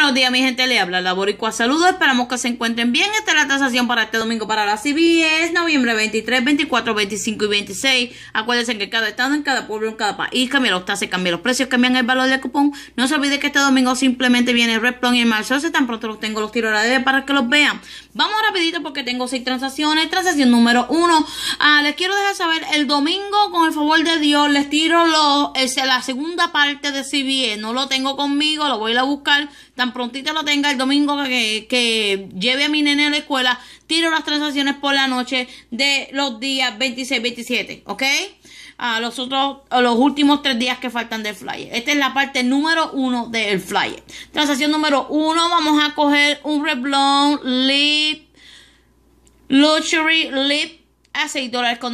buenos días, mi gente. Le habla la a Saludos. Esperamos que se encuentren bien. Esta es la transacción para este domingo para la CBS, noviembre 23, 24, 25 y 26. Acuérdense que cada estado, en cada pueblo, en cada país cambian los tasas, cambian los precios, cambian el valor del cupón. No se olvide que este domingo simplemente viene el Red y el Se Tan pronto los tengo, los tiro a la de para que los vean. Vamos rapidito porque tengo seis transacciones. Transacción número uno. Ah, les quiero dejar saber, el domingo, con el favor de Dios, les tiro la segunda parte de CBS. E. No lo tengo conmigo, lo voy a buscar. Tan prontito lo tenga el domingo que, lleve a mi nene a la escuela, tiro las transacciones por la noche de los días 26, 27, ¿ok? A los otros, los últimos tres días que faltan del flyer. Esta es la parte número uno del flyer. Transacción número uno, vamos a coger un Reblon Lip Luxury Lip a 6 dólares con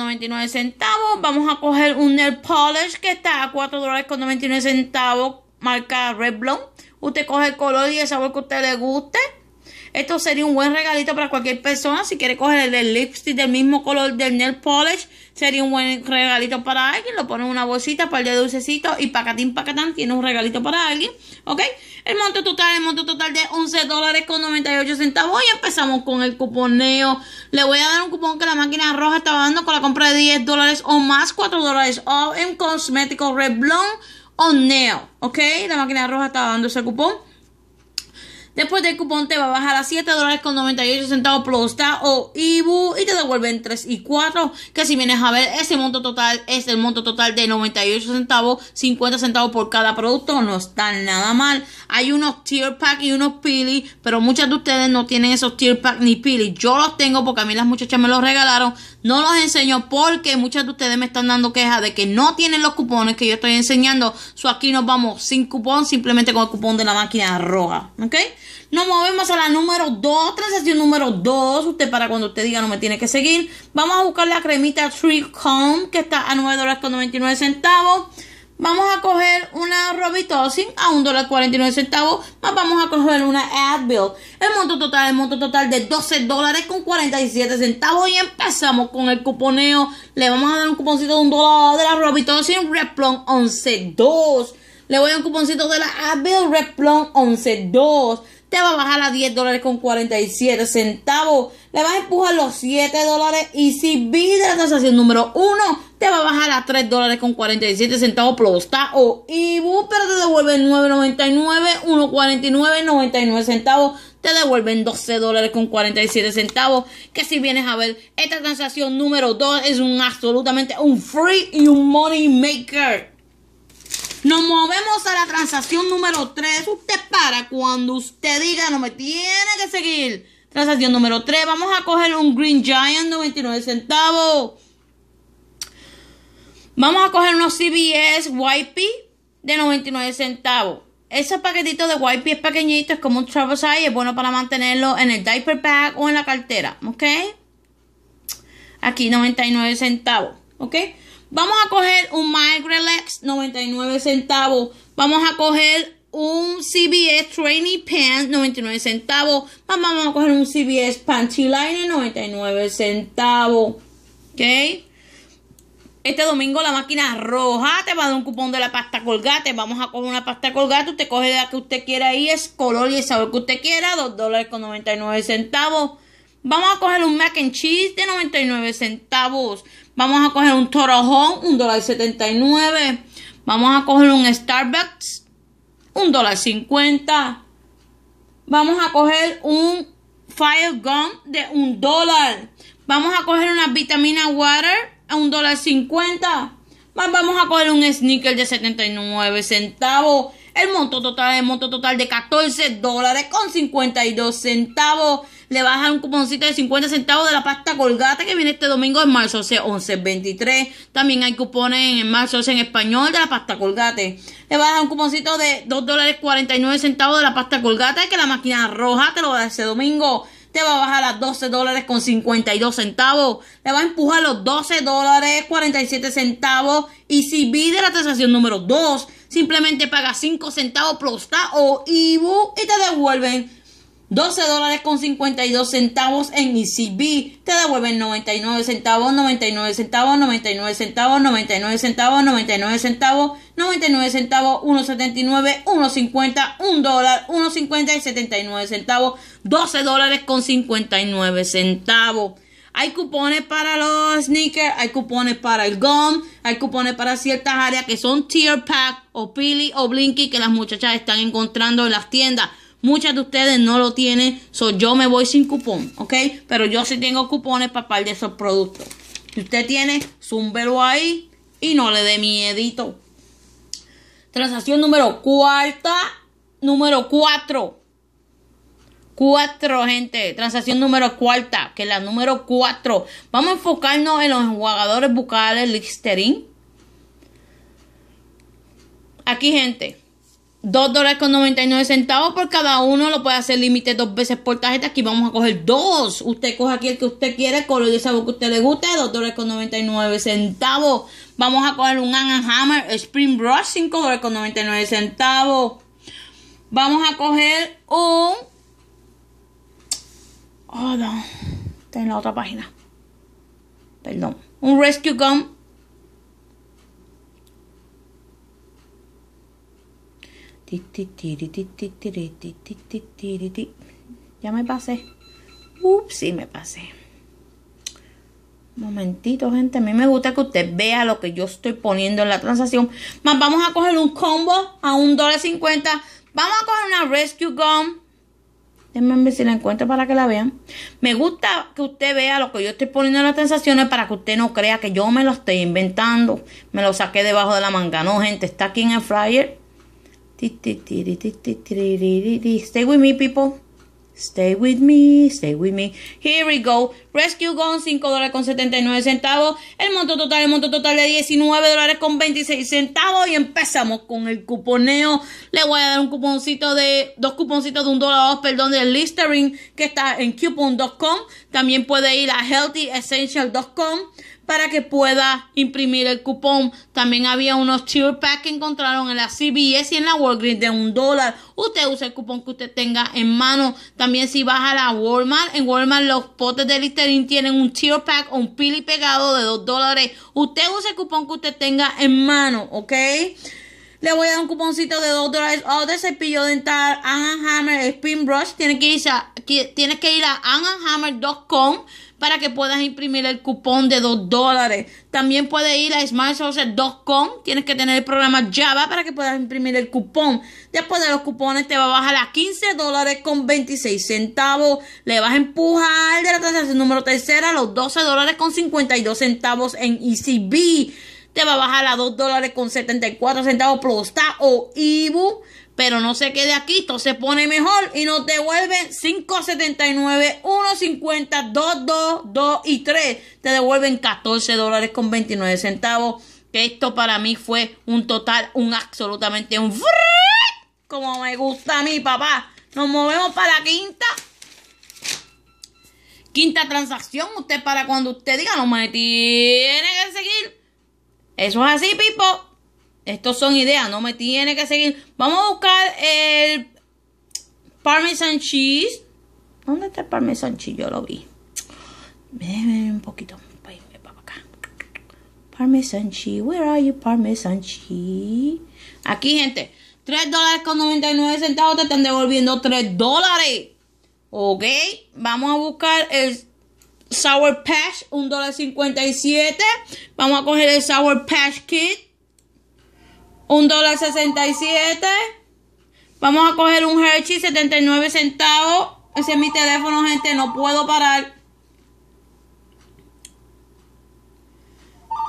centavos. Vamos a coger un nail polish que está a $4.99. dólares con centavos marca Red Blonde. Usted coge el color y el sabor que a usted le guste. Esto sería un buen regalito para cualquier persona. Si quiere coger el lipstick del mismo color del nail polish, sería un buen regalito para alguien. Lo pone en una bolsita, el de dulcecitos y pacatín, pacatán, tiene un regalito para alguien. ¿Ok? El monto total, el monto total de 11 dólares con 98 centavos. Y empezamos con el cuponeo. Le voy a dar un cupón que la máquina roja estaba dando con la compra de 10 dólares o más, 4 dólares o en cosmético Red Blonde o nail, ¿ok? La máquina roja estaba dando ese cupón. Después del cupón te va a bajar a 7 dólares con 98 centavos plus está o IBU y te devuelven 3 y 4. Que si vienes a ver, ese monto total es el monto total de 98 centavos, 50 centavos por cada producto. No está nada mal. Hay unos tier pack y unos pili, pero muchas de ustedes no tienen esos tier pack ni pili. Yo los tengo porque a mí las muchachas me los regalaron. No los enseño porque muchas de ustedes me están dando quejas de que no tienen los cupones que yo estoy enseñando. So aquí nos vamos sin cupón, simplemente con el cupón de la máquina roja. ¿Ok? Nos movemos a la número 2, transacción número 2. Usted para cuando usted diga no me tiene que seguir. Vamos a buscar la cremita Tree home que está a $9.99 dólares centavos. Vamos a coger una Robitocin a $1.49 centavos, más vamos a coger una Advil. El monto total, el monto total de 12 dólares con 47 centavos y empezamos con el cuponeo. Le vamos a dar un cuponcito de un dólar de la Robitussin Replon 112. Le voy a dar un cuponcito de la Advil Replon 112 te va a bajar a 10 dólares con 47 centavos. Le vas a empujar los 7 dólares. Y si vida la transacción número 1, te va a bajar a 3 dólares con 47 centavos está o Ibu. Pero te devuelven 9.99, 1.49, 99 centavos. Te devuelven 12 dólares con 47 centavos. Que si vienes a ver, esta transacción número 2 es un absolutamente un free y un money maker. Nos movemos a la transacción número 3. Usted para cuando usted diga, no me tiene que seguir. Transacción número 3. Vamos a coger un Green Giant de 99 centavos. Vamos a coger unos CBS YP de 99 centavos. Ese paquetito de YP es pequeñito, es como un travel size, es bueno para mantenerlo en el diaper bag o en la cartera, ¿ok? Aquí 99 centavos, ¿ok? Vamos a coger un Relax 99 centavos. Vamos a coger un CBS Training Pants 99 centavos. Vamos a coger un CBS Panty Liner 99 centavos. ¿Ok? Este domingo la máquina roja te va a dar un cupón de la pasta colgate. Vamos a coger una pasta colgate. Usted coge la que usted quiera y es color y el sabor que usted quiera. 2 dólares con 99 centavos. Vamos a coger un mac and cheese de 99 centavos. Vamos a coger un torojón, un dólar 79. Vamos a coger un Starbucks, un dólar 50. Vamos a coger un Fire gun de un dólar. Vamos a coger una vitamina water a un dólar 50. Más vamos a coger un sneaker de 79 centavos. El monto total, es monto total de 14 dólares con 52 centavos le bajan un cuponcito de 50 centavos de la pasta colgate que viene este domingo en marzo 11.23. También hay cupones en marzo en español de la pasta colgate. Le bajan un cuponcito de 2 dólares 49 centavos de la pasta colgata que la máquina roja te lo da ese domingo te va a bajar a 12 dólares con 52 centavos. Le va a empujar los 12 dólares 47 centavos. Y si vive la transacción número 2, simplemente paga 5 centavos Prosta o IBU y te devuelven 12 dólares con 52 centavos en ECB. Te devuelven 99 centavos, 99 centavos, 99 centavos, 99 centavos, 99 centavos, 99 centavos, 1.79, 1.50, 1 dólar, 1.50 y 79 centavos. 12 dólares con 59 centavos. Hay cupones para los sneakers, hay cupones para el gum, hay cupones para ciertas áreas que son tear pack o pili o blinky que las muchachas están encontrando en las tiendas. Muchas de ustedes no lo tienen, yo me voy sin cupón, ¿ok? Pero yo sí tengo cupones para par de esos productos. Si usted tiene, zúmbelo ahí y no le dé miedito. Transacción número cuarta, número cuatro. Cuatro, gente. Transacción número cuarta, que es la número cuatro. Vamos a enfocarnos en los enjuagadores bucales Listerine. Aquí, gente. 2.99 dólares con 99 centavos por cada uno. Lo puede hacer límite dos veces por tarjeta. Aquí vamos a coger dos. Usted coge aquí el que usted quiera, color y sabor que usted le guste. $2.99. con 99 centavos. Vamos a coger un Ann Hammer Spring Brush. $5.99. con 99 centavos. Vamos a coger un... Oh, no. Está en la otra página. Perdón. Un Rescue Gum Ya me pasé. Ups, sí me pasé. Momentito, gente. A mí me gusta que usted vea lo que yo estoy poniendo en la transacción. Más vamos a coger un combo a un dólar cincuenta. Vamos a coger una Rescue Gum. Déjenme ver si la encuentro para que la vean. Me gusta que usted vea lo que yo estoy poniendo en las transacciones para que usted no crea que yo me lo estoy inventando. Me lo saqué debajo de la manga. No, gente, está aquí en el flyer Stay with me, people. Stay with me, stay with me. Here we go. Rescue Gone, 5.79 dólares con centavos. El monto total, el monto total de 19 dólares con 26 centavos. Y empezamos con el cuponeo. Le voy a dar un cuponcito de, dos cuponcitos de un dólar, perdón, del Listerine que está en coupon.com. También puede ir a healthyessential.com para que pueda imprimir el cupón. También había unos cheer pack que encontraron en la CBS y en la Walgreens de un dólar. Usted usa el cupón que usted tenga en mano. También si vas a la Walmart, en Walmart los potes de Listerine tienen un cheer pack o un pili pegado de dos dólares. Usted usa el cupón que usted tenga en mano, ¿ok? Le voy a dar un cuponcito de dos dólares o oh, de cepillo dental, Ann Hammer, Spin Brush. Tiene que ir a, tienes para que puedas imprimir el cupón de 2 dólares. También puedes ir a smartsources.com. Tienes que tener el programa Java para que puedas imprimir el cupón. Después de los cupones te va a bajar a 15 dólares con 26 centavos. Le vas a empujar de la transacción número tercera a los 12 dólares con 52 centavos en ECB te va a bajar a 2 dólares con 74 centavos plus o IBU, pero no se quede aquí, esto se pone mejor y nos devuelven 5.79, 1.50, 2, 2, 2 y 3, te devuelven 14 dólares con 29 centavos, que esto para mí fue un total, un absolutamente un... Como me gusta a mí, papá. Nos movemos para la quinta. Quinta transacción, usted para cuando usted diga, no me tiene que seguir eso es así, Pipo. Estos son ideas, no me tiene que seguir. Vamos a buscar el Parmesan cheese. ¿Dónde está el Parmesan cheese? Yo lo vi. ven un poquito. Parmesan cheese. Where are you, Parmesan cheese? Aquí, gente. 3 dólares con 99 centavos te están devolviendo 3 dólares. Ok. Vamos a buscar el Sour Patch, un dólar Vamos a coger el Sour Patch Kit, un dólar Vamos a coger un Hershey, 79 centavos. Ese es mi teléfono, gente, no puedo parar.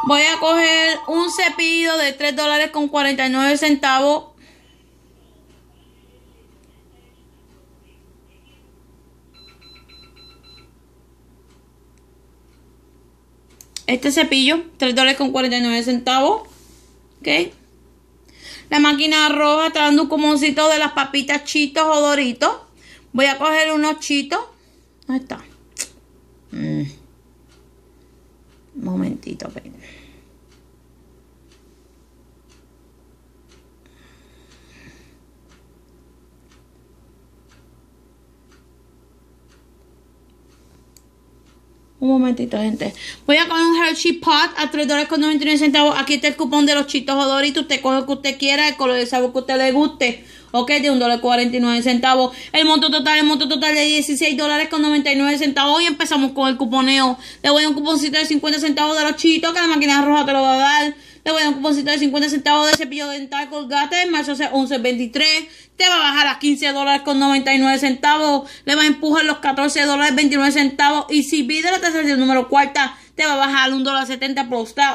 Voy a coger un cepillo de 3 dólares con 49 centavos. Este cepillo, 3 dólares con 49 centavos. ¿Ok? La máquina roja está dando un cumoncito de las papitas chitos o doritos. Voy a coger unos chitos. Ahí está? Mm. momentito, ¿ven? Un momentito, gente. Voy a coger un Hershey Pot a $3.99. dólares con 99 centavos. Aquí está el cupón de los chitos odoritos. Usted coge lo que usted quiera, el color de sabor que usted le guste. Ok, de $1.49. dólar centavos. El monto total, el monto total de 16 dólares con 99 centavos. Y empezamos con el cuponeo. Le voy a un cuponcito de 50 centavos de los chitos que la máquina roja te lo va a dar. Te voy dar un cuponcito de 50 centavos de cepillo dental Colgate en marzo 11.23. Te va a bajar a 15 dólares con 99 centavos. Le va a empujar los 14 dólares 29 centavos. Y si de la tercera el número cuarta, te va a bajar un dólar 70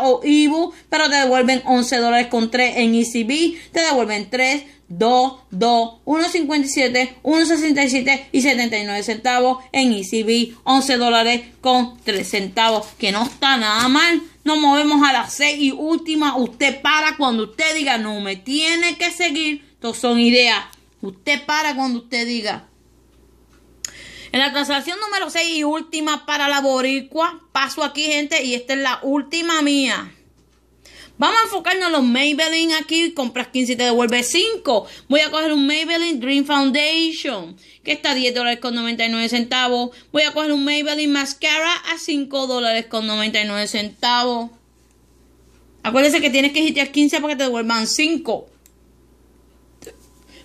o Ibu, pero te devuelven 11 dólares con 3 en ECB. Te devuelven 3, 2, 2, 1.57, 1.67 y 79 centavos en ECB. 11 dólares con 3 centavos, que no está nada mal. Nos movemos a la seis y última. Usted para cuando usted diga no me tiene que seguir. Estos son ideas. Usted para cuando usted diga. En la transacción número 6 y última para la boricua, paso aquí gente y esta es la última mía. Vamos a enfocarnos en los Maybelline aquí. Compras 15 y te devuelve 5. Voy a coger un Maybelline Dream Foundation que está a 10 dólares con 99 centavos. Voy a coger un Maybelline Mascara a 5 dólares con 99 centavos. Acuérdense que tienes que a 15 para que te devuelvan 5.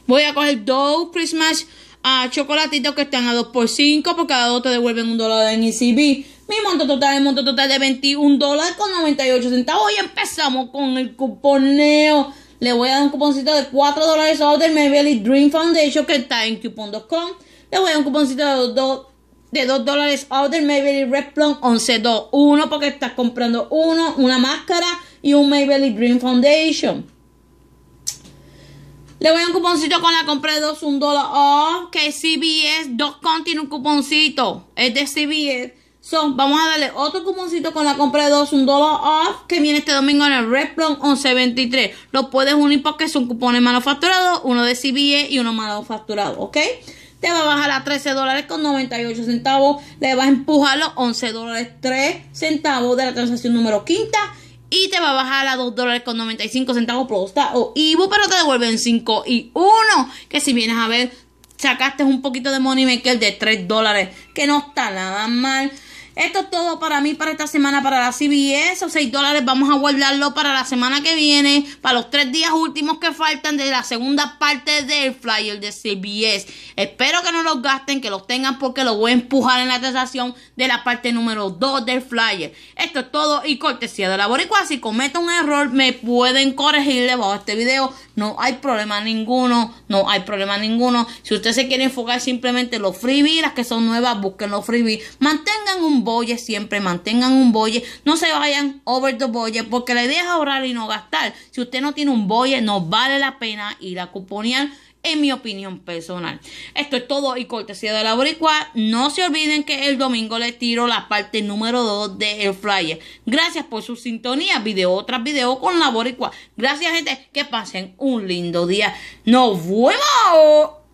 Voy a coger dos Christmas ah, chocolatitos que están a 2 por 5 porque cada dos te devuelven un dólar en ECB. Mi monto total, es monto total de 21 dólares con 98 centavos. Y empezamos con el cuponeo. Le voy a dar un cuponcito de 4 dólares del Maybelline Dream Foundation que está en coupon.com. Le voy a dar un cuponcito de 2 de 2 dólares Maybelline Red Plum 1121 porque estás comprando uno, una máscara y un Maybelline Dream Foundation. Le voy a dar un cuponcito con la compra de 2, Un dólar oh, Que CBS, 2 tiene un cuponcito. Es de CBS. Son, vamos a darle otro cuponcito con la compra de dos, un dólar off, que viene este domingo en el Redplon 1123. Lo puedes unir porque son cupones manufacturados, uno de CBE y uno manufacturado, ¿ok? Te va a bajar a 13 dólares con 98 centavos, le vas a empujar los 11 dólares 3 centavos de la transacción número quinta y te va a bajar a 2 dólares con 95 centavos por o IBU, pero te devuelven 5 y 1, que si vienes a ver, sacaste un poquito de money maker de 3 dólares, que no está nada mal. Esto es todo para mí, para esta semana, para la CBS. esos 6 dólares vamos a guardarlo para la semana que viene, para los tres días últimos que faltan de la segunda parte del flyer de CBS. Espero que no los gasten, que los tengan porque los voy a empujar en la transacción de la parte número 2 del flyer. Esto es todo y cortesía de la boricua. Si cometo un error, me pueden corregir debajo de este video. No hay problema ninguno, no hay problema ninguno. Si usted se quiere enfocar simplemente en los freebies, las que son nuevas, busquen los freebies. Mantengan un bolle siempre, mantengan un bolle, no se vayan over the bolle, porque le deja ahorrar y no gastar. Si usted no tiene un bolle, no vale la pena ir a cuponear en mi opinión personal. Esto es todo y cortesía de la boricua. No se olviden que el domingo les tiro la parte número 2 de El Flyer. Gracias por su sintonía, video tras video con la boricua. Gracias gente, que pasen un lindo día. ¡Nos vemos!